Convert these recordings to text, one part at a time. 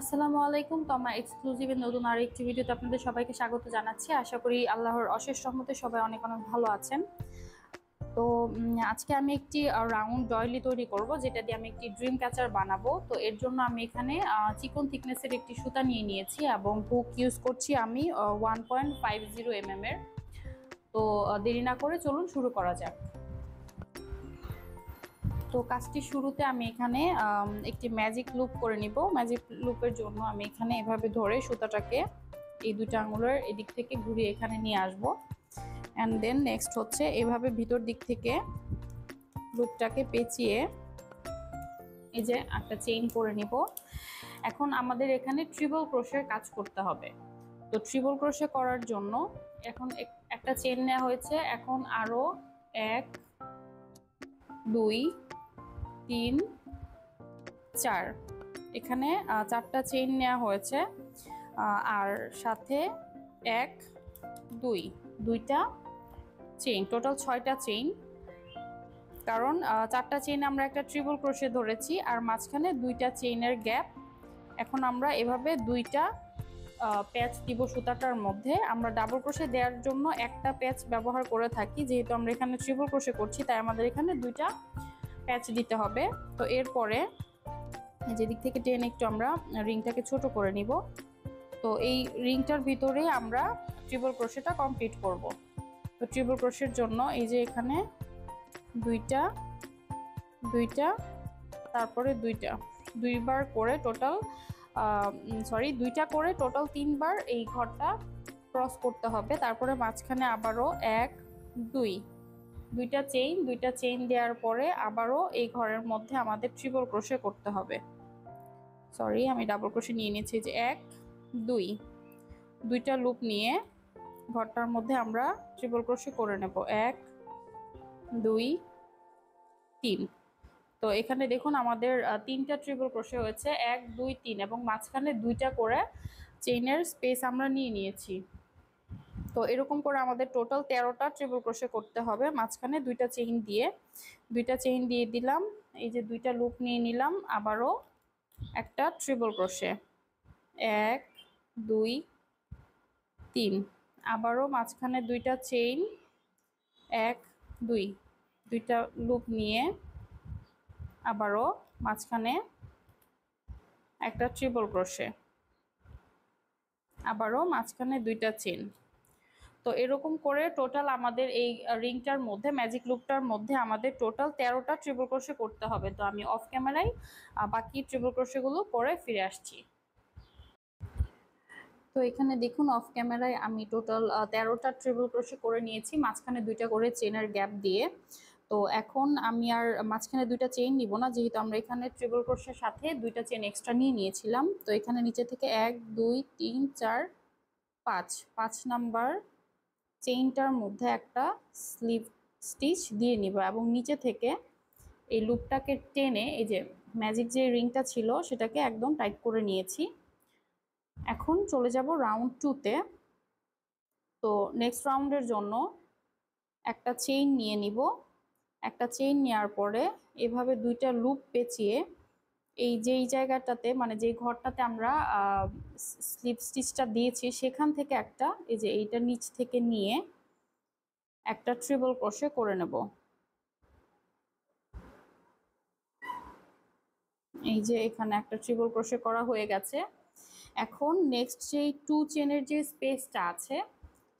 আসসালামু আলাইকুম তমা এক্সক্লুসিভের নতুন আর একটি ভিডিওতে আপনাদের সবাইকে স্বাগত জানাচ্ছি আশা করি আল্লাহর অশেষ রহমতে সবাই অনেক অনেক ভালো আছেন তো আজকে আমি একটি রাউন্ড ডয়লি তৈরি করব যেটা দিয়ে আমি একটি ড্রিম ক্যাচার বানাবো তো এর জন্য আমি এখানে চিকন থিকনেসের একটি সুতা নিয়ে নিয়েছি এবং হুক ইউজ করছি আমি ওয়ান পয়েন্ট ফাইভ জিরো এর তো দেরি না করে চলুন শুরু করা যাক তো কাজটি শুরুতে আমি এখানে একটি ম্যাজিক লুপ করে নিব ম্যাজিক লুপের জন্য আমি এখানে এভাবে ধরে সুতাটাকে এই দুটা আঙুলের এদিক থেকে ঘুরিয়ে এখানে নিয়ে আসব অ্যান্ড দেন নেক্সট হচ্ছে এভাবে ভিতর দিক থেকে লুপটাকে পেঁচিয়ে এই যে একটা চেইন করে নিব এখন আমাদের এখানে ট্রিবল ক্রোশের কাজ করতে হবে তো ট্রিবল ক্রোশে করার জন্য এখন একটা চেন নেওয়া হয়েছে এখন আরও এক দুই তিন চার এখানে চারটা চেইন নেওয়া হয়েছে আর সাথে এক দুই দুইটা চেইন টোটাল ছয়টা চেইন কারণ চারটা চেইন আমরা একটা ট্রিপল ক্রোশে ধরেছি আর মাঝখানে দুইটা চেইনের গ্যাপ এখন আমরা এভাবে দুইটা প্যাচ দিব সুতাটার মধ্যে আমরা ডাবল ক্রোশে দেওয়ার জন্য একটা প্যাচ ব্যবহার করে থাকি যেহেতু আমরা এখানে ট্রিপল ক্রোশে করছি তাই আমাদের এখানে দুইটা প্যাচ দিতে হবে তো এরপরে যেদিক থেকে টেন একটু আমরা রিংটাকে ছোট করে নিব তো এই রিংটার ভিতরে আমরা ট্রিপল ক্রোশেটা কমপ্লিট করব তো ট্রিপল ক্রোশের জন্য এই যে এখানে দুইটা দুইটা তারপরে দুইটা দুইবার করে টোটাল সরি দুইটা করে টোটাল তিনবার এই ঘরটা ক্রস করতে হবে তারপরে মাঝখানে আবারও এক দুই দুইটা চেইন দুইটা চেইন দেওয়ার পরে আবারও এই ঘরের মধ্যে আমাদের ট্রিপল ক্রোশে করতে হবে সরি আমি ডাবল ক্রোশে নিয়ে নিয়েছি যে এক দুই দুইটা লুপ নিয়ে ঘরটার মধ্যে আমরা ট্রিপল ক্রোশে করে নেব এক দুই তিন তো এখানে দেখুন আমাদের তিনটা ট্রিপল ক্রোশে হয়েছে এক দুই তিন এবং মাঝখানে দুইটা করে চেইনের স্পেস আমরা নিয়ে নিয়েছি তো এরকম করে আমাদের টোটাল তেরোটা ট্রিপল ক্রোশে করতে হবে মাঝখানে দুইটা চেইন দিয়ে দুইটা চেইন দিয়ে দিলাম এই যে দুইটা লুপ নিয়ে নিলাম আবারও একটা ট্রিপল ক্রোশে এক দুই তিন আবারও মাঝখানে দুইটা চেইন এক দুই দুইটা লুপ নিয়ে আবারও মাঝখানে একটা ট্রিপল ক্রোশে আবারও মাঝখানে দুইটা চেন তো এরকম করে টোটাল আমাদের এই রিংটার মধ্যে ম্যাজিক লুপটার মধ্যে আমাদের টোটাল তেরোটা ট্রিপল ক্রোশে করতে হবে তো আমি অফ ক্যামেরায় বাকি ট্রিপল ক্রোশেগুলো পরে ফিরে আসছি তো এখানে দেখুন অফ ক্যামেরায় আমি টোটাল তেরোটা ট্রিপল ক্রোশে করে নিয়েছি মাঝখানে দুইটা করে চেনের গ্যাপ দিয়ে তো এখন আমি আর মাঝখানে দুইটা চেইন নিব না যেহেতু আমরা এখানে ট্রিপল ক্রোশের সাথে দুইটা চেন এক্সট্রা নিয়ে নিয়েছিলাম তো এখানে নিচে থেকে এক দুই তিন চার পাঁচ পাঁচ নাম্বার চেইনটার মধ্যে একটা স্লিভ স্টিচ দিয়ে নিব এবং নিচে থেকে এই লুপটাকে টেনে এই যে ম্যাজিক যে রিংটা ছিল সেটাকে একদম টাইট করে নিয়েছি এখন চলে যাব রাউন্ড টুতে তো নেক্সট রাউন্ডের জন্য একটা চেইন নিয়ে নিব একটা চেইন নেওয়ার পরে এভাবে দুইটা লুপ পেঁচিয়ে এই যেই জায়গাটাতে মানে যেই ঘরটাতে আমরা স্লিপ স্টিচটা দিয়েছি সেখান থেকে একটা এই যে এইটা নিচ থেকে নিয়ে একটা ট্রিবল ক্রোশে করে নেব এই যে এখানে একটা ট্রিবল ক্রোশে করা হয়ে গেছে এখন নেক্সট যেই টু চেনের যে স্পেসটা আছে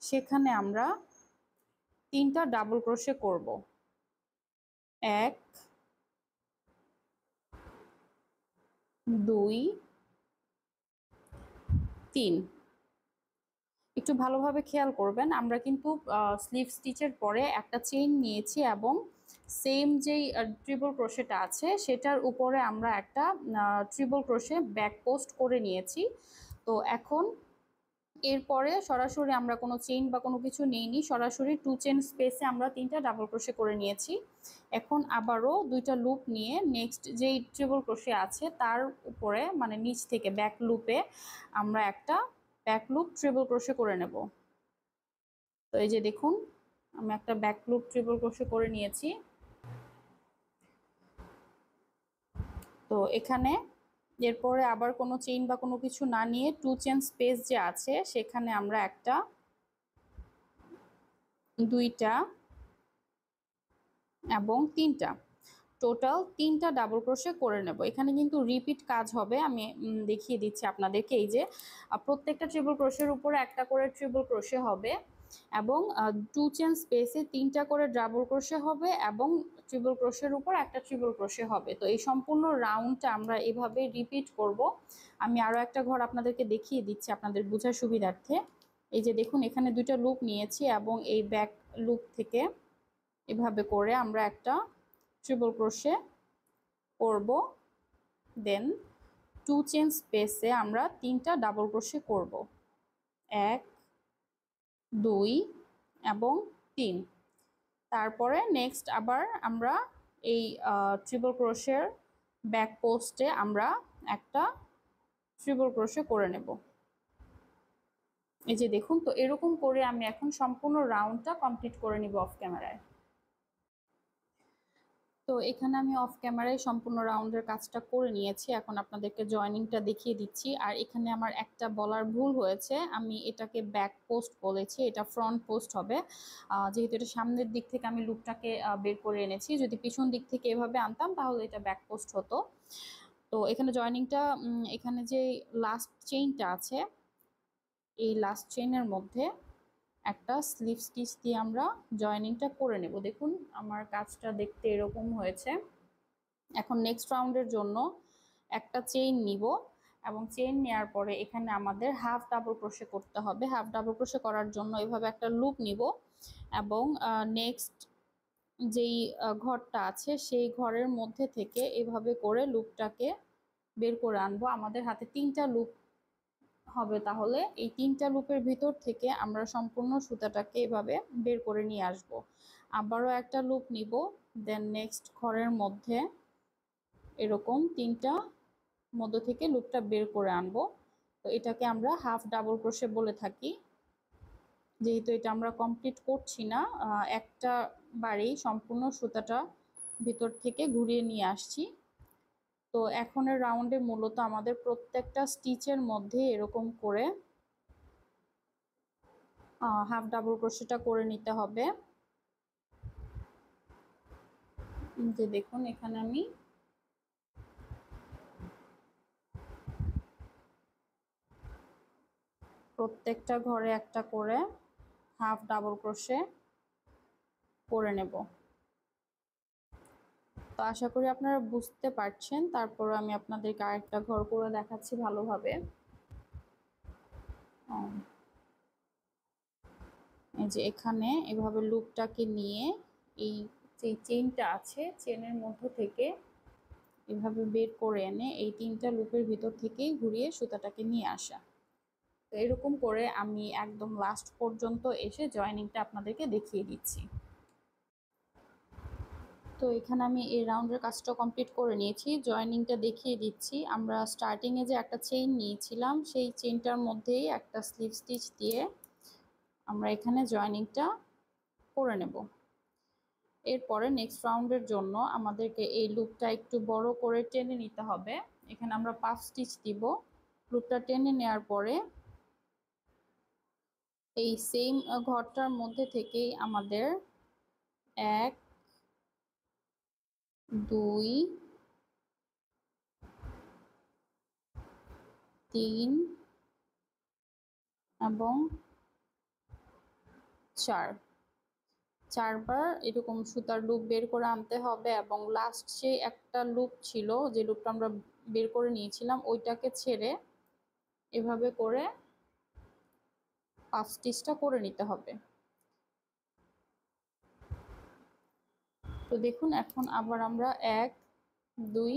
সেখানে আমরা তিনটা ডাবল ক্রোশে করব এক দুই তিন একটু ভালোভাবে খেয়াল করবেন আমরা কিন্তু স্লিভ স্টিচের পরে একটা চেইন নিয়েছি এবং সেম যেই ট্রিবল ক্রোশেটা আছে সেটার উপরে আমরা একটা ট্রিবল ক্রোশে ব্যাক পোস্ট করে নিয়েছি তো এখন এরপরে সরাসরি আমরা কোনো চেন বা কোনো কিছু নেইনি সরাসরি টু চেন স্পেসে আমরা তিনটা ডাবল ক্রোশে করে নিয়েছি এখন আবারও দুইটা লুপ নিয়ে নেক্সট যে ট্রিবল ক্রোশে আছে তার উপরে মানে নিচ থেকে ব্যাক লুপে আমরা একটা ব্যাক লুপ ট্রিবল ক্রোশে করে নেব তো এই যে দেখুন আমি একটা ব্যাক লুপ ট্রিবল ক্রোশে করে নিয়েছি তো এখানে এরপরে আবার কোনো চেইন বা কোনো কিছু না নিয়ে টু চেন স্পেস যে আছে সেখানে আমরা একটা দুইটা এবং তিনটা টোটাল তিনটা ডাবল ক্রোশে করে নেব এখানে কিন্তু রিপিট কাজ হবে আমি দেখিয়ে দিচ্ছি আপনাদেরকে এই যে প্রত্যেকটা ট্রিপল ক্রোশের উপরে একটা করে ট্রিপল ক্রোশে হবে এবং টু চেন স্পেসে তিনটা করে ডাবল ক্রোশে হবে এবং ট্রিপল ক্রোশের উপর একটা ট্রিপল ক্রোশে হবে তো এই সম্পূর্ণ রাউন্ডটা আমরা এভাবে রিপিট করব আমি আরও একটা ঘর আপনাদেরকে দেখিয়ে দিচ্ছি আপনাদের বোঝার সুবিধার্থে এই যে দেখুন এখানে দুইটা লুপ নিয়েছি এবং এই ব্যাক লুপ থেকে এভাবে করে আমরা একটা ট্রিপল ক্রোশে করব দেন টু চেন স্পেসে আমরা তিনটা ডাবল ক্রোশে করব এক দুই এবং তিন তারপরে নেক্সট আবার আমরা এই ট্রিপল ক্রোশের ব্যাক পোস্টে আমরা একটা ট্রিপল ক্রোশে করে নেব এই যে দেখুন তো এরকম করে আমি এখন সম্পূর্ণ রাউন্ডটা কমপ্লিট করে নিব অফ ক্যামেরায় তো এখানে আমি অফ ক্যামেরায় সম্পূর্ণ রাউন্ডের কাজটা করে নিয়েছি এখন আপনাদেরকে জয়নিংটা দেখিয়ে দিচ্ছি আর এখানে আমার একটা বলার ভুল হয়েছে আমি এটাকে ব্যাক পোস্ট বলেছি এটা ফ্রন্ট পোস্ট হবে যেহেতু এটা সামনের দিক থেকে আমি লুপটাকে বের করে এনেছি যদি পিছন দিক থেকে এভাবে আনতাম তাহলে এটা ব্যাক পোস্ট হতো তো এখানে জয়নিংটা এখানে যে লাস্ট চেইনটা আছে এই লাস্ট চেইনের মধ্যে একটা স্লিভ স্টিচ দিয়ে আমরা জয়নিংটা করে নেব দেখুন আমার কাজটা দেখতে এরকম হয়েছে এখন নেক্সট রাউন্ডের জন্য একটা চেইন নিব এবং চেইন নেওয়ার পরে এখানে আমাদের হাফ ডাবল ক্রোশে করতে হবে হাফ ডাবল ক্রোশে করার জন্য এভাবে একটা লুপ নিব এবং নেক্সট যেই ঘরটা আছে সেই ঘরের মধ্যে থেকে এভাবে করে লুপটাকে বের করে আনবো আমাদের হাতে তিনটা লুপ হবে তাহলে এই তিনটা লুপের ভিতর থেকে আমরা সম্পূর্ণ সুতাটাকে এভাবে বের করে নিয়ে আসব। আবারও একটা লুপ নিব দেন নেক্সট ঘরের মধ্যে এরকম তিনটা মধ্য থেকে লুপটা বের করে আনব তো এটাকে আমরা হাফ ডাবল ক্রোশে বলে থাকি যেহেতু এটা আমরা কমপ্লিট করছি না একটা বাড়ি সম্পূর্ণ সুতাটা ভিতর থেকে ঘুরিয়ে নিয়ে আসছি তো এখনের রাউন্ডে মূলত আমাদের প্রত্যেকটা স্টিচের মধ্যে এরকম করে হাফ ডাবল ক্রোশেটা করে নিতে হবে যে দেখুন এখানে আমি প্রত্যেকটা ঘরে একটা করে হাফ ডাবল ক্রোশে করে নেব তো আশা করি আপনারা বুঝতে পারছেন তারপর আমি আপনাদেরকে আরেকটা ঘর করে দেখাচ্ছি ভালোভাবে এই যে এখানে এভাবে লুকটাকে নিয়ে এই যে চেইনটা আছে চেনের মধ্য থেকে এভাবে বের করে এনে এই তিনটা লুপের ভিতর থেকেই ঘুরিয়ে সুতাটাকে নিয়ে আসা তো এরকম করে আমি একদম লাস্ট পর্যন্ত এসে জয়নিংটা আপনাদেরকে দেখিয়ে দিচ্ছি তো এখানে আমি এই রাউন্ডের কাজটা কমপ্লিট করে নিয়েছি জয়েনিংটা দেখিয়ে দিচ্ছি আমরা স্টার্টিংয়ে যে একটা চেইন নিয়েছিলাম সেই চেইনটার মধ্যেই একটা স্লিপ স্টিচ দিয়ে আমরা এখানে জয়েনিংটা করে নেব এরপরে নেক্সট রাউন্ডের জন্য আমাদেরকে এই লুপটা একটু বড় করে টেনে নিতে হবে এখানে আমরা পাফ স্টিচ দিব লুপটা টেনে নেওয়ার পরে এই সেম ঘরটার মধ্যে থেকেই আমাদের এক দুই তিন এবং চার চারবার এরকম সুতার লুপ বের করে আনতে হবে এবং লাস্ট যে একটা লুপ ছিল যে লুপটা আমরা বের করে নিয়েছিলাম ওইটাকে ছেড়ে এভাবে করে পাঁচ স্টিচটা করে নিতে হবে তো দেখুন এখন আবার আমরা এক দুই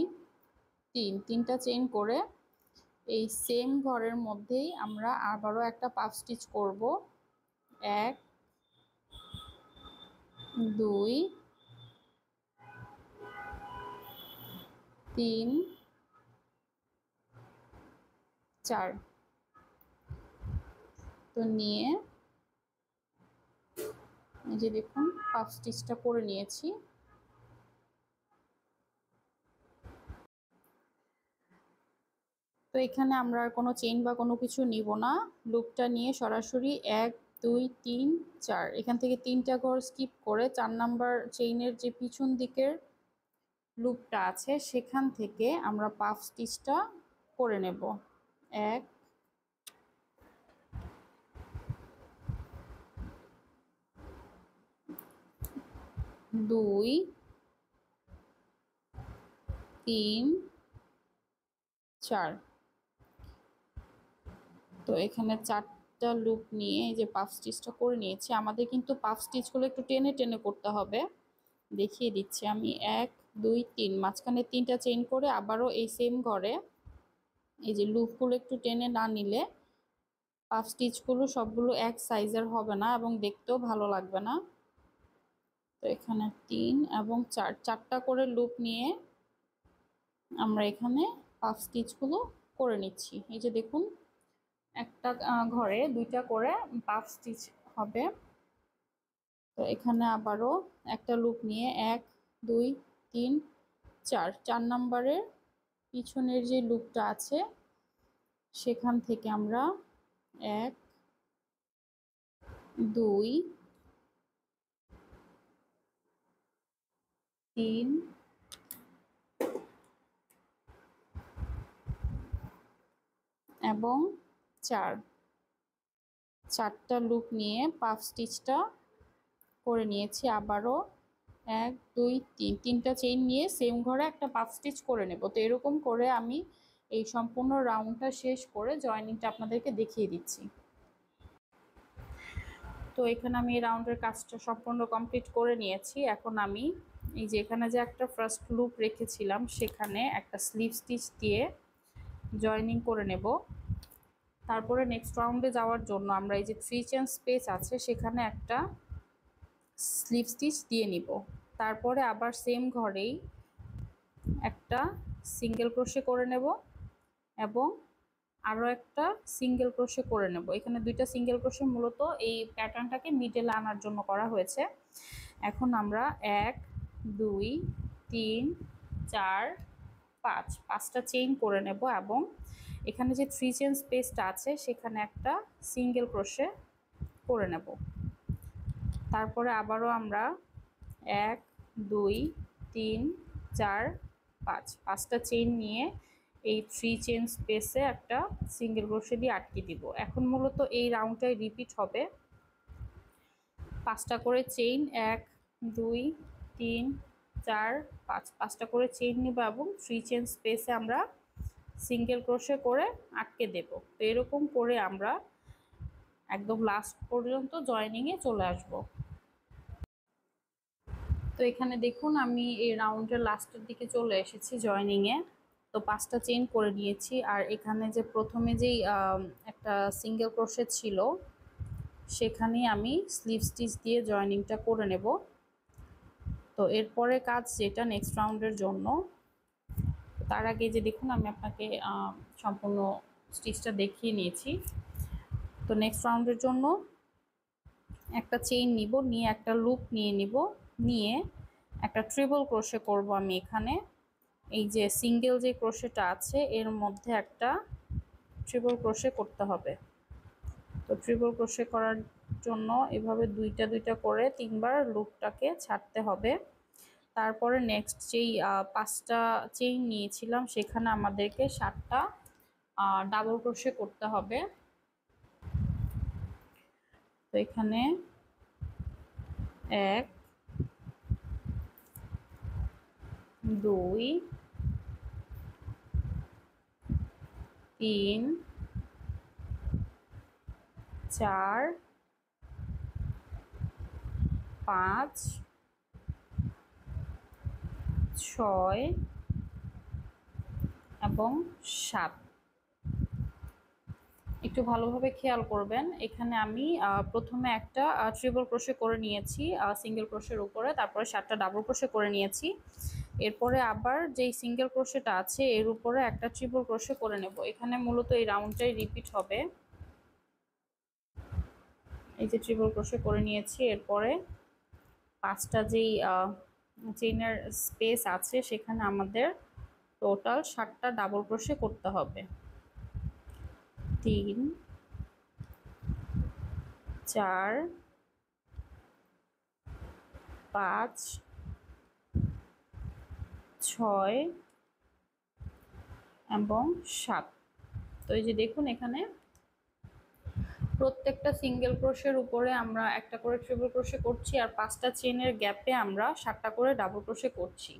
তিন তিনটা চেইন করে এই সেম ঘরের মধ্যেই আমরা আবারও একটা পাফ স্টিচ করব এক দুই তিন চার তো নিয়ে যে দেখুন পাফ স্টিচটা করে নিয়েছি তো এখানে আমরা আর কোনো চেন বা কোনো কিছু নিব না লুপটা নিয়ে সরাসরি এক দুই তিন চার এখান থেকে তিনটা ঘর স্কিপ করে চার নাম্বার চেইনের যে পিছন দিকের লুপটা আছে সেখান থেকে আমরা পাফ স্টিচটা করে নেব এক দুই তিন চার তো এখানে চারটা লুপ নিয়ে এই যে পাফ স্টিচটা করে নিয়েছি আমাদের কিন্তু পাফ স্টিচগুলো একটু টেনে টেনে করতে হবে দেখিয়ে দিচ্ছি আমি এক দুই তিন মাঝখানে তিনটা চেন করে আবারও এই সেম ঘরে এই যে লুপগুলো একটু টেনে না নিলে পাফ স্টিচগুলো সবগুলো এক সাইজের হবে না এবং দেখতেও ভালো লাগবে না তো এখানে তিন এবং চার চারটা করে লুপ নিয়ে আমরা এখানে পাফ স্টিচগুলো করে নিচ্ছি এই যে দেখুন একটা ঘরে দুইটা করে পাঁচ স্টিচ হবে তো এখানে আবারও একটা লুপ নিয়ে এক দুই তিন চার চার নম্বরের পিছনের যে লুপটা আছে সেখান থেকে আমরা এক দুই তিন এবং চার চারটা লুপ নিয়ে পাফ স্টিচটা করে নিয়েছি আবারও এক দুই তিন তিনটা চেইন নিয়ে সেম ঘরে একটা পাফ স্টিচ করে নেব তো এরকম করে আমি এই সম্পূর্ণ রাউন্ডটা শেষ করে জয়নিংটা আপনাদেরকে দেখিয়ে দিচ্ছি তো এখানে আমি এই রাউন্ডের কাজটা সম্পূর্ণ কমপ্লিট করে নিয়েছি এখন আমি এই যে এখানে যে একটা ফার্স্ট লুপ রেখেছিলাম সেখানে একটা স্লিপ স্টিচ দিয়ে জয়নিং করে নেবো তারপরে নেক্সট রাউন্ডে যাওয়ার জন্য আমরা এই যে থ্রি চেন স্পেস আছে সেখানে একটা স্লিপ স্টিচ দিয়ে নিব তারপরে আবার সেম ঘরেই একটা সিঙ্গেল ক্রোশে করে নেব এবং আরও একটা সিঙ্গেল ক্রোশে করে নেব এখানে দুইটা সিঙ্গেল ক্রোশে মূলত এই প্যাটার্নটাকে মিডেল আনার জন্য করা হয়েছে এখন আমরা এক দুই তিন চার পাঁচ পাঁচটা চেইন করে নেব এবং এখানে যে থ্রি চেন স্পেসটা আছে সেখানে একটা সিঙ্গেল ক্রোশে করে নেব তারপরে আবারও আমরা এক দুই তিন চার পাঁচ পাঁচটা চেন নিয়ে এই থ্রি চেন স্পেসে একটা সিঙ্গেল ক্রোশে দিয়ে আটকে দিব এখন মূলত এই রাউন্ডটাই রিপিট হবে পাঁচটা করে চেইন এক দুই তিন চার পাঁচ পাঁচটা করে চেইন নেব এবং থ্রি চেন স্পেসে আমরা সিঙ্গেল ক্রোশে করে আটকে দেব তো এরকম করে আমরা একদম লাস্ট পর্যন্ত জয়নিংয়ে চলে আসব তো এখানে দেখুন আমি এই রাউন্ডের লাস্টের দিকে চলে এসেছি জয়নিংয়ে তো পাঁচটা চেন করে নিয়েছি আর এখানে যে প্রথমে যেই একটা সিঙ্গেল ক্রোশে ছিল সেখানে আমি স্লিভ স্টিচ দিয়ে জয়নিংটা করে নেব তো এরপরে কাজ যেটা নেক্সট রাউন্ডের জন্য তার আগে যে দেখুন আমি আপনাকে সম্পূর্ণ স্টিচটা দেখিয়ে নিয়েছি তো নেক্সট রাউন্ডের জন্য একটা চেইন নিব নিয়ে একটা লুপ নিয়ে নিব নিয়ে একটা ট্রিপল ক্রোশে করব আমি এখানে এই যে সিঙ্গেল যে ক্রোশেটা আছে এর মধ্যে একটা ট্রিপল ক্রোশে করতে হবে তো ট্রিপল ক্রোশে করার জন্য এভাবে দুইটা দুইটা করে তিনবার লুপটাকে ছাড়তে হবে তারপরে নেক্সট যেই পাঁচটা চেইন নিয়েছিলাম সেখানে আমাদেরকে সাতটা ডাবল ক্রোশে করতে হবে তো এখানে এক দুই তিন চার পাঁচ ছয় এবং সাত একটু ভালোভাবে খেয়াল করবেন এখানে আমি প্রথমে একটা ট্রিপল ক্রোশে করে নিয়েছি সিঙ্গেল ক্রোশের উপরে তারপরে সাতটা ডাবল ক্রোশে করে নিয়েছি এরপরে আবার যেই সিঙ্গেল ক্রোশেটা আছে এর উপরে একটা ট্রিপল ক্রোশে করে নেব এখানে মূলত এই রাউন্ডটাই রিপিট হবে এই যে ট্রিপল ক্রোশে করে নিয়েছি এরপরে পাঁচটা যেই চেনের স্পেস আছে সেখানে আমাদের টোটাল ষাটটা ডাবল ক্রোশে করতে হবে তিন চার পাঁচ ছয় এবং সাত তো এই যে দেখুন এখানে প্রত্যেকটা সিঙ্গেল ক্রোশের উপরে আমরা একটা করে ট্রিপল ক্রোশে করছি আর পাঁচটা চেনের গ্যাপে আমরা সাতটা করে ডাবল ক্রোশে করছি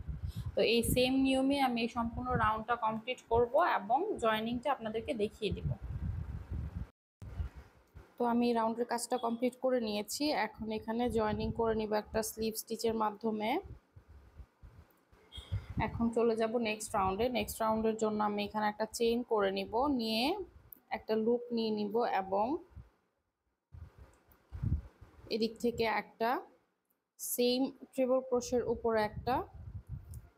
তো এই সেম নিয়মে আমি এই সম্পূর্ণ রাউন্ডটা কমপ্লিট করব এবং জয়নিংটা আপনাদেরকে দেখিয়ে দেব তো আমি রাউন্ডের কাজটা কমপ্লিট করে নিয়েছি এখন এখানে জয়নিং করে নিব একটা স্লিভ স্টিচের মাধ্যমে এখন চলে যাব নেক্সট রাউন্ডে নেক্সট রাউন্ডের জন্য আমি এখানে একটা চেইন করে নিব নিয়ে একটা লুপ নিয়ে নিব এবং এদিক থেকে একটা সেম ট্রিবল ক্রোশের উপরে একটা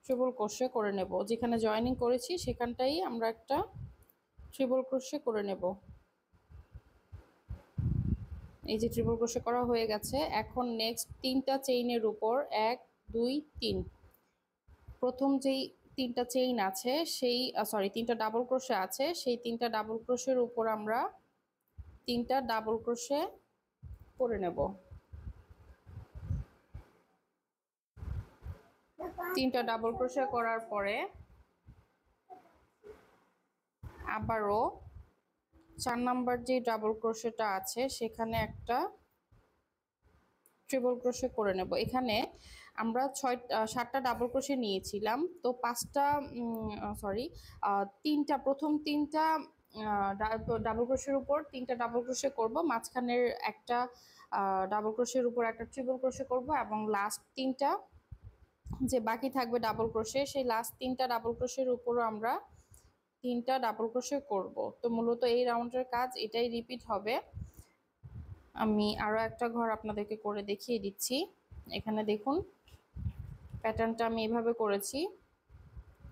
ট্রিবল ক্রোশে করে নেব যেখানে জয়েনিং করেছি সেখানটাই আমরা একটা ট্রিবল ক্রোশে করে নেব এই যে ট্রিপল ক্রোশে করা হয়ে গেছে এখন নেক্সট তিনটা চেইনের উপর এক দুই তিন প্রথম যেই তিনটা চেইন আছে সেই সরি তিনটা ডাবল ক্রোশে আছে সেই তিনটা ডাবল ক্রোশের উপর আমরা তিনটা ডাবল ক্রোশে করে নেব তিনটা ডাবল ক্রোশে করার পরে আবারও চার নাম্বার যে ডাবল ক্রোশেটা আছে সেখানে একটা ট্রিপল ক্রোশে করে নেব এখানে আমরা ছয় সাতটা ডাবল ক্রোশে নিয়েছিলাম তো পাঁচটা সরি তিনটা প্রথম তিনটা ডাবল ক্রোশের উপর তিনটা ডাবল ক্রোশে করব মাঝখানের একটা ডাবল ক্রোশের উপর একটা ট্রিপল ক্রোশে করব এবং লাস্ট তিনটা যে বাকি থাকবে ডাবল ক্রোশে সেই লাস্ট তিনটা ডাবল ক্রোশের উপরও আমরা তিনটা ডাবল ক্রোশে করব তো মূলত এই রাউন্ডের কাজ এটাই রিপিট হবে আমি আরও একটা ঘর আপনাদেরকে করে দেখিয়ে দিচ্ছি এখানে দেখুন প্যাটার্নটা আমি এভাবে করেছি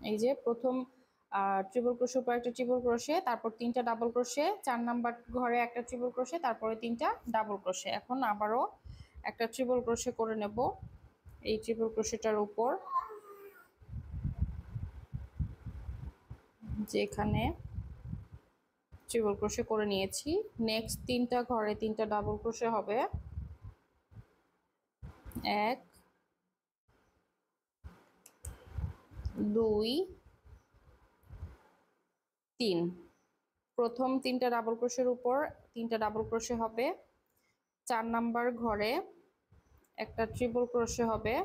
এই যে প্রথম আর ট্রিপল ক্রোশের উপরে একটা ট্রিপল ক্রোশে তারপর তিনটা ডাবল ক্রোশে চার নাম্বার ঘরে একটা ট্রিপল ক্রোশে তারপরে তিনটা ডাবল ক্রোশে এখন আবারও একটা ট্রিপল ক্রোশে করে নেব এই ট্রিপল ক্রোশেটার উপর যেখানে ট্রিপল ক্রোশে করে নিয়েছি নেক্সট তিনটা ঘরে তিনটা ডাবল ক্রোশে হবে এক দুই তিন প্রথম তিনটা ডাবল ক্রোশের উপর তিনটা ডাবল ক্রোশে হবে চার নাম্বার ঘরে একটা ট্রিপল ক্রোশে হবে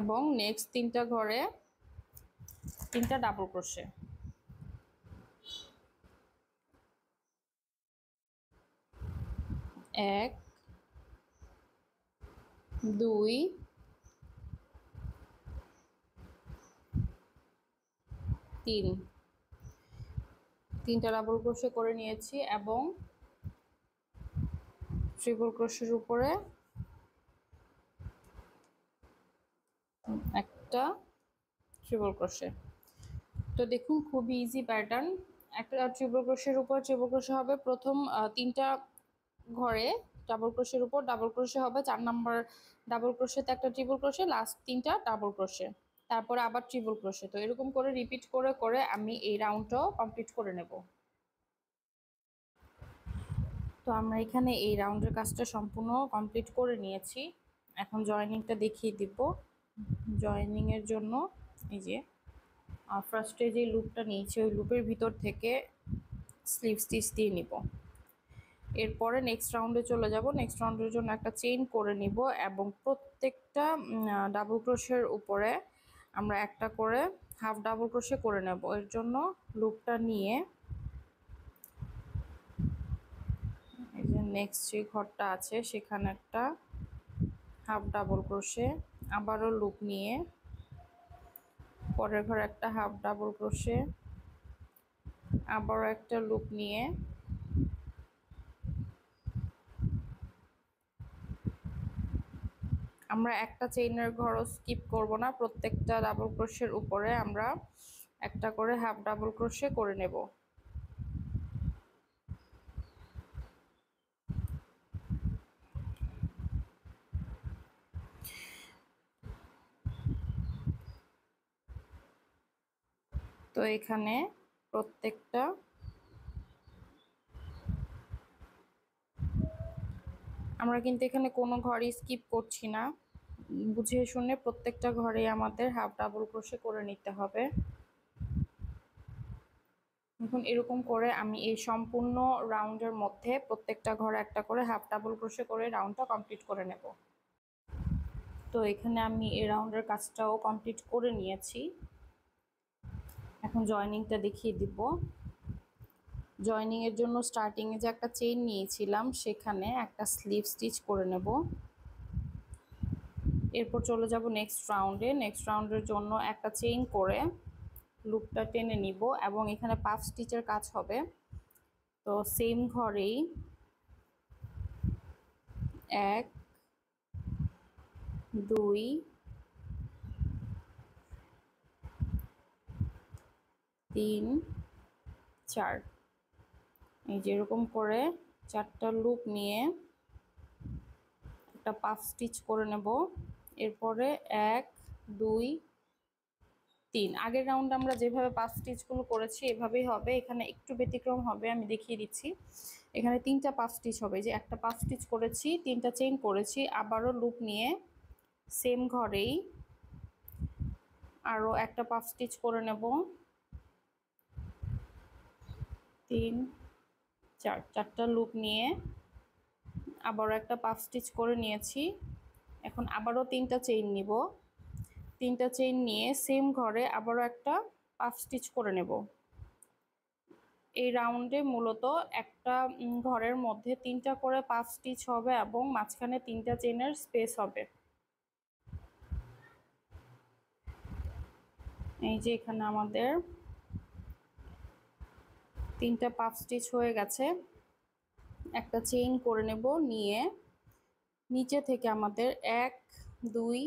এবং নেক্সট তিনটা ঘরে তিনটা ডাবল ক্রোশে এক দুই তিন তিনটা ডাবল ক্রোশে করে নিয়েছি এবং ট্রিপল ক্রোশের উপরে একটা ট্রিপল ক্রোশে তো দেখুন খুবই ইজি প্যাটার্ন একটা ট্রিপল ক্রোশের উপর ট্রিপল ক্রোশে হবে প্রথম তিনটা ঘরে ডাবল ক্রোশের উপর ডাবল ক্রোশে হবে চার নাম্বার ডাবল ক্রোশেতে একটা ট্রিপল ক্রোশে লাস্ট তিনটা ডাবল ক্রোশে তারপরে আবার ট্রিপল ক্রোশে তো এরকম করে রিপিট করে করে আমি এই রাউন্ডটাও কমপ্লিট করে নেব তো আমরা এখানে এই রাউন্ডের কাজটা সম্পূর্ণ কমপ্লিট করে নিয়েছি এখন জয়েনিংটা দেখিয়ে দিব জয়েনিংয়ের জন্য এই যে ফার্স্টে যে লুপটা নিয়েছি ওই লুপের ভিতর থেকে স্লিপ স্টিচ দিয়ে নিব এরপরে নেক্সট রাউন্ডে চলে যাব নেক্সট রাউন্ডের জন্য একটা চেইন করে নিব এবং প্রত্যেকটা ডাবল ক্রোশের উপরে আমরা একটা করে হাফ ডাবল ক্রোশে করে নেব এর জন্য লুপটা নিয়ে এই যে নেক্সট যে ঘরটা আছে সেখানে একটা হাফ ডাবল ক্রোশে আবারও লুপ নিয়ে পরের ঘর একটা হাফ ডাবল ক্রোশে আবারও একটা লুপ নিয়ে আমরা একটা চেইনের ঘরও স্কিপ করব না প্রত্যেকটা ডাবল ক্রোশের উপরে আমরা একটা করে হাফ ডাবল ক্রোশে করে নেব তো এখানে প্রত্যেকটা আমরা কিন্তু এখানে কোনো ঘরই স্কিপ করছি না বুঝে শুনে প্রত্যেকটা ঘরে আমাদের হাফ ডাবল ক্রোশে করে নিতে হবে এখন এরকম করে আমি এই সম্পূর্ণ রাউন্ডের মধ্যে প্রত্যেকটা ঘরে একটা করে হাফ ডাবল ক্রোশে করে রাউন্ডটা কমপ্লিট করে নেব তো এখানে আমি এই রাউন্ডের কাজটাও কমপ্লিট করে নিয়েছি এখন জয়নিংটা দেখিয়ে দিব জয়নিংয়ের জন্য স্টার্টিংয়ে যে একটা চেইন নিয়েছিলাম সেখানে একটা স্লিভ স্টিচ করে নেব এরপর চলে যাব নেক্সট রাউন্ডে নেক্সট রাউন্ডের জন্য একটা চেইন করে লুপটা টেনে নিব এবং এখানে পাফ স্টিচের কাজ হবে তো সেম ঘরেই এক দুই তিন চার এই যে এরকম করে চারটা লুপ নিয়ে একটা পাফ স্টিচ করে নেব এরপরে এক দুই তিন আগের রাউন্ড আমরা যেভাবে পাফ স্টিচগুলো করেছি এভাবেই হবে এখানে একটু ব্যতিক্রম হবে আমি দেখিয়ে দিচ্ছি এখানে তিনটা পাফ স্টিচ হবে যে একটা পাফ স্টিচ করেছি তিনটা চেইন করেছি আবারও লুপ নিয়ে সেম ঘরেই আরও একটা পাফ স্টিচ করে নেব তিন চার চারটা লুপ নিয়ে আবারও একটা পাফ স্টিচ করে নিয়েছি এখন আবারও তিনটা চেইন নিব তিনটা চেইন নিয়ে সেম ঘরে আবারও একটা পাফ স্টিচ করে নেব এই রাউন্ডে মূলত একটা ঘরের মধ্যে তিনটা করে পাফ স্টিচ হবে এবং মাঝখানে তিনটা চেনের স্পেস হবে এই যে এখানে আমাদের তিনটা পাঁচ স্টিচ হয়ে গেছে একটা চেইন করে নেব নিয়ে নিচে থেকে আমাদের এক দুই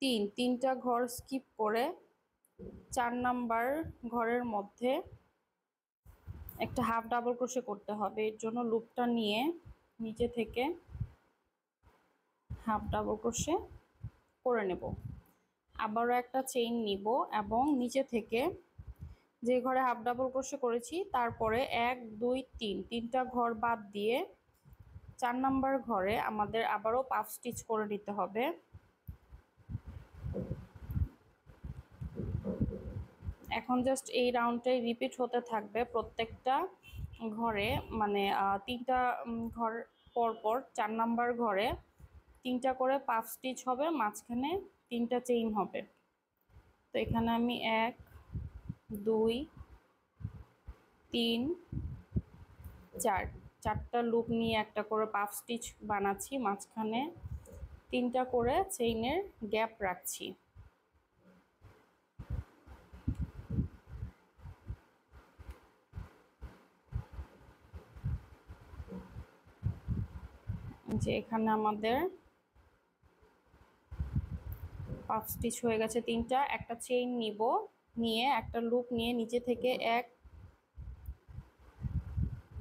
তিন তিনটা ঘর স্কিপ করে চার নাম্বার ঘরের মধ্যে একটা হাফ ডাবল ক্রোশে করতে হবে এর জন্য লুপটা নিয়ে নিচে থেকে হাফ ডাবল ক্রোশে করে নেব আবারও একটা চেইন নিব এবং নিচে থেকে যে ঘরে হাফ ডাবল ক্রোশে করেছি তারপরে এক দুই তিন তিনটা ঘর বাদ দিয়ে চার নাম্বার ঘরে আমাদের আবারও পাফ স্টিচ করে নিতে হবে এখন জাস্ট এই রাউন্ডটাই রিপিট হতে থাকবে প্রত্যেকটা ঘরে মানে তিনটা ঘর পরপর চার নাম্বার ঘরে তিনটা করে পাফ স্টিচ হবে মাঝখানে তিনটা চেইন হবে তো এখানে আমি এক দুই তিন চার চারটা লুক নিয়ে একটা করে পাফ স্টিচ বানাচ্ছি মাঝখানে তিনটা করে চেইনের গ্যাপ রাখছি যে এখানে আমাদের পাফ স্টিচ হয়ে গেছে তিনটা একটা চেইন নিব নিয়ে একটা লুপ নিয়ে নিচে থেকে এক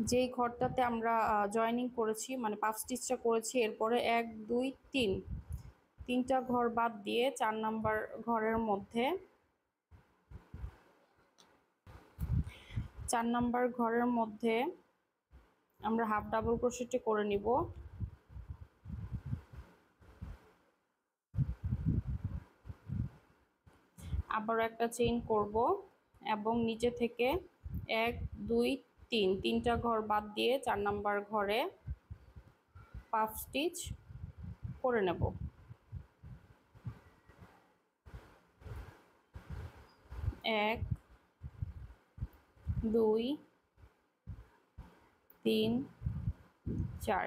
যেই ঘরটাতে আমরা জয়নিং করেছি মানে পাঁচ স্টিচটা করেছি এরপরে এক দুই তিন তিনটা ঘর বাদ দিয়ে চার নাম্বার ঘরের মধ্যে চার নাম্বার ঘরের মধ্যে আমরা হাফ ডাবল ক্রোশেটি করে নিব আবারও একটা চেইন করব এবং নিচে থেকে এক দুই তিন তিনটা ঘর বাদ দিয়ে চার নাম্বার ঘরে পাফ স্টিচ করে নেব এক দুই তিন চার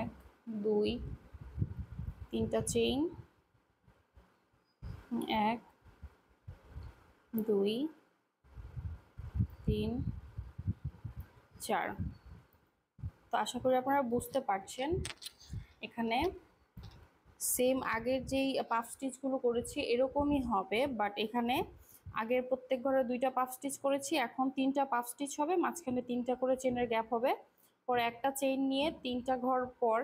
এক দুই তিনটা চেইন এক দুই তিন চার তো আশা করি আপনারা বুঝতে পারছেন এখানে সেম আগের যেই পাফ স্টিচগুলো করেছি এরকমই হবে বাট এখানে আগের প্রত্যেক ঘরে দুইটা পাফ স্টিচ করেছি এখন তিনটা পাফ স্টিচ হবে মাঝখানে তিনটা করে চেনের গ্যাপ হবে পরে একটা চেইন নিয়ে তিনটা ঘর পর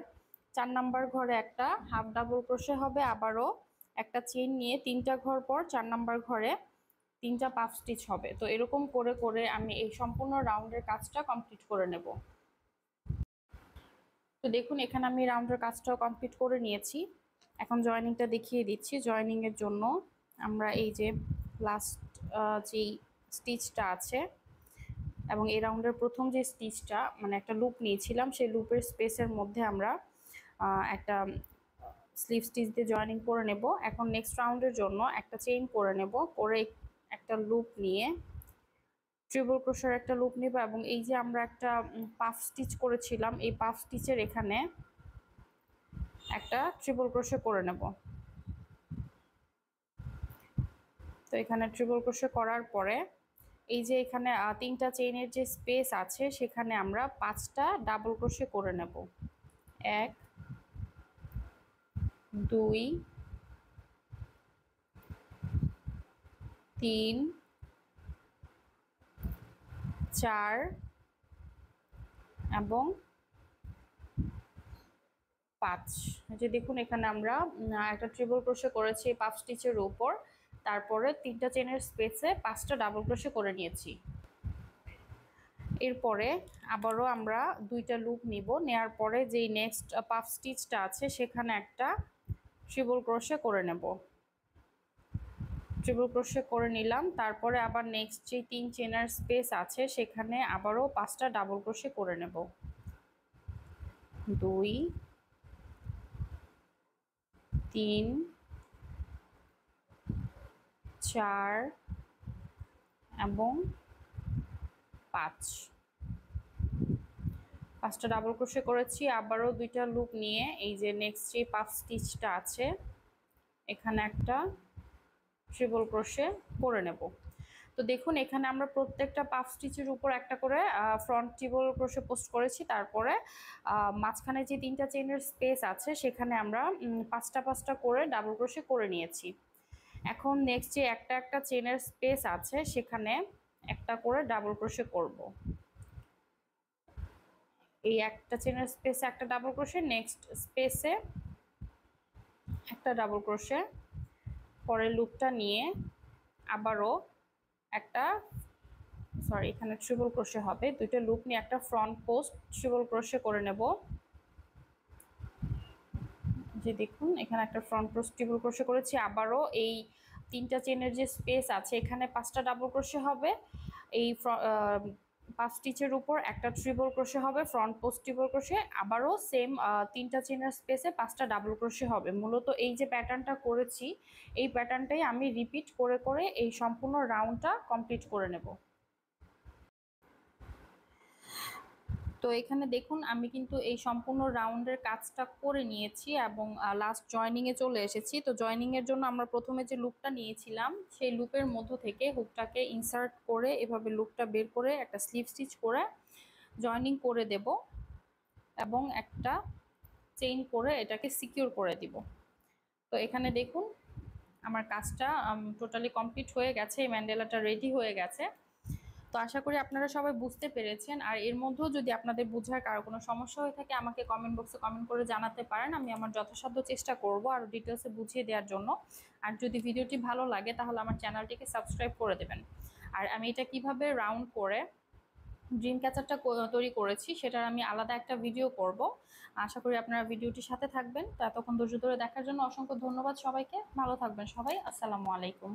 চার নাম্বার ঘরে একটা হাফ ডাবল ক্রোশে হবে আবারও একটা চেন নিয়ে তিনটা ঘর পর চার নাম্বার ঘরে তিনটা পাফ স্টিচ হবে তো এরকম করে করে আমি এই সম্পূর্ণ রাউন্ডের কাজটা কমপ্লিট করে নেব তো দেখুন এখানে আমি রাউন্ডের কাজটাও কমপ্লিট করে নিয়েছি এখন জয়নিংটা দেখিয়ে দিচ্ছি জয়নিংয়ের জন্য আমরা এই যে লাস্ট যেই স্টিচটা আছে এবং এই রাউন্ডের প্রথম যে স্টিচটা মানে একটা লুপ নিয়েছিলাম সেই লুপের স্পেসের মধ্যে আমরা একটা স্লিভ স্টিচ দিয়ে জয়েনিং করে নেব এখন নেক্সট রাউন্ডের জন্য একটা চেইন করে নেব করে একটা লুপ নিয়ে ট্রিবল ক্রোশার একটা লুপ নেব এবং এই যে আমরা একটা পাফ স্টিচ করেছিলাম এই পাফ স্টিচের এখানে একটা ট্রিপল ক্রোশে করে নেব তো এখানে ট্রিপল ক্রোশে করার পরে এই যে এখানে তিনটা চেইনের যে স্পেস আছে সেখানে আমরা পাঁচটা ডাবল ক্রোশে করে নেব এক দুই তিন চার এবং পাঁচ যে দেখুন এখানে আমরা একটা ট্রিপল ক্রোশে করেছি পাঁচ স্টিচের উপর তারপরে তিনটা চেনের স্পেসে পাঁচটা ডাবল ক্রোশে করে নিয়েছি এরপরে আবারও আমরা দুইটা লুপ নিব নেয়ার পরে যেই নেক্সট পাফ স্টিচটা আছে সেখানে একটা ট্রিপল ক্রোশে করে নেব ট্রিপল ক্রোশে করে নিলাম তারপরে আবার নেক্সট যে তিন চেনার স্পেস আছে সেখানে আবারও পাঁচটা ডাবল ক্রোশে করে নেব দুই তিন চার এবং পাঁচ পাঁচটা ডাবল ক্রোশে করেছি আবারও দুইটা লুপ নিয়ে এই যে নেক্সট যে পাঁচ স্টিচটা আছে এখানে একটা ট্রিপল ক্রোশে করে নেব তো দেখুন এখানে আমরা প্রত্যেকটা পাফ স্টিচের উপর একটা করে ফ্রন্ট টিবল ক্রোশে পোস্ট করেছি তারপরে মাঝখানে যে তিনটা চেনের স্পেস আছে সেখানে আমরা পাঁচটা পাঁচটা করে ডাবল ক্রোশে করে নিয়েছি এখন নেক্সট যে একটা একটা চেনের স্পেস আছে সেখানে একটা করে ডাবল ক্রোশে করব। এই একটা চেনের স্পেসে একটা ডাবল ক্রোশে নেক্সট স্পেসে একটা ডাবল ক্রোশে পরের লুপটা নিয়ে আবারও একটা সরি এখানে ট্রিপল ক্রোশে হবে দুইটা লুপ নিয়ে একটা ফ্রন্ট পোস্ট ট্রিপল ক্রোশে করে নেব যে দেখুন এখানে একটা ফ্রন্ট পোস্ট ট্রিপল ক্রোশে করেছি আবারও এই তিনটা চেনের যে স্পেস আছে এখানে পাঁচটা ডাবল ক্রোশে হবে এই পাঁচ স্টিচের উপর একটা ট্রিপল ক্রোশে হবে ফ্রন্ট পোস্ট ট্রিপল ক্রোশে আবারও সেম তিনটা চেনার স্পেসে পাঁচটা ডাবল ক্রোশে হবে মূলত এই যে প্যাটার্নটা করেছি এই প্যাটার্নটাই আমি রিপিট করে করে এই সম্পূর্ণ রাউন্ডটা কমপ্লিট করে নেবো তো এখানে দেখুন আমি কিন্তু এই সম্পূর্ণ রাউন্ডের কাজটা করে নিয়েছি এবং লাস্ট জয়নিংয়ে চলে এসেছি তো জয়নিংয়ের জন্য আমরা প্রথমে যে লুপটা নিয়েছিলাম সেই লুপের মধ্য থেকে হুকটাকে ইনসার্ট করে এভাবে লুপটা বের করে একটা স্লিপ স্টিচ করে জয়নিং করে দেব এবং একটা চেইন করে এটাকে সিকিউর করে দিব তো এখানে দেখুন আমার কাজটা টোটালি কমপ্লিট হয়ে গেছে এই ম্যান্ডেলাটা রেডি হয়ে গেছে তো আশা করি আপনারা সবাই বুঝতে পেরেছেন আর এর মধ্যেও যদি আপনাদের বোঝার কারো কোনো সমস্যা হয়ে থাকে আমাকে কমেন্ট বক্সে কমেন্ট করে জানাতে পারেন আমি আমার যথাসাধ্য চেষ্টা করব আর ডিটেলসে বুঝিয়ে দেওয়ার জন্য আর যদি ভিডিওটি ভালো লাগে তাহলে আমার চ্যানেলটিকে সাবস্ক্রাইব করে দেবেন আর আমি এটা কিভাবে রাউন্ড করে ড্রিম ক্যাচারটা তৈরি করেছি সেটার আমি আলাদা একটা ভিডিও করব আশা করি আপনারা ভিডিওটির সাথে থাকবেন তো এতক্ষণ ধৈর্য ধরে দেখার জন্য অসংখ্য ধন্যবাদ সবাইকে ভালো থাকবেন সবাই আসসালামু আলাইকুম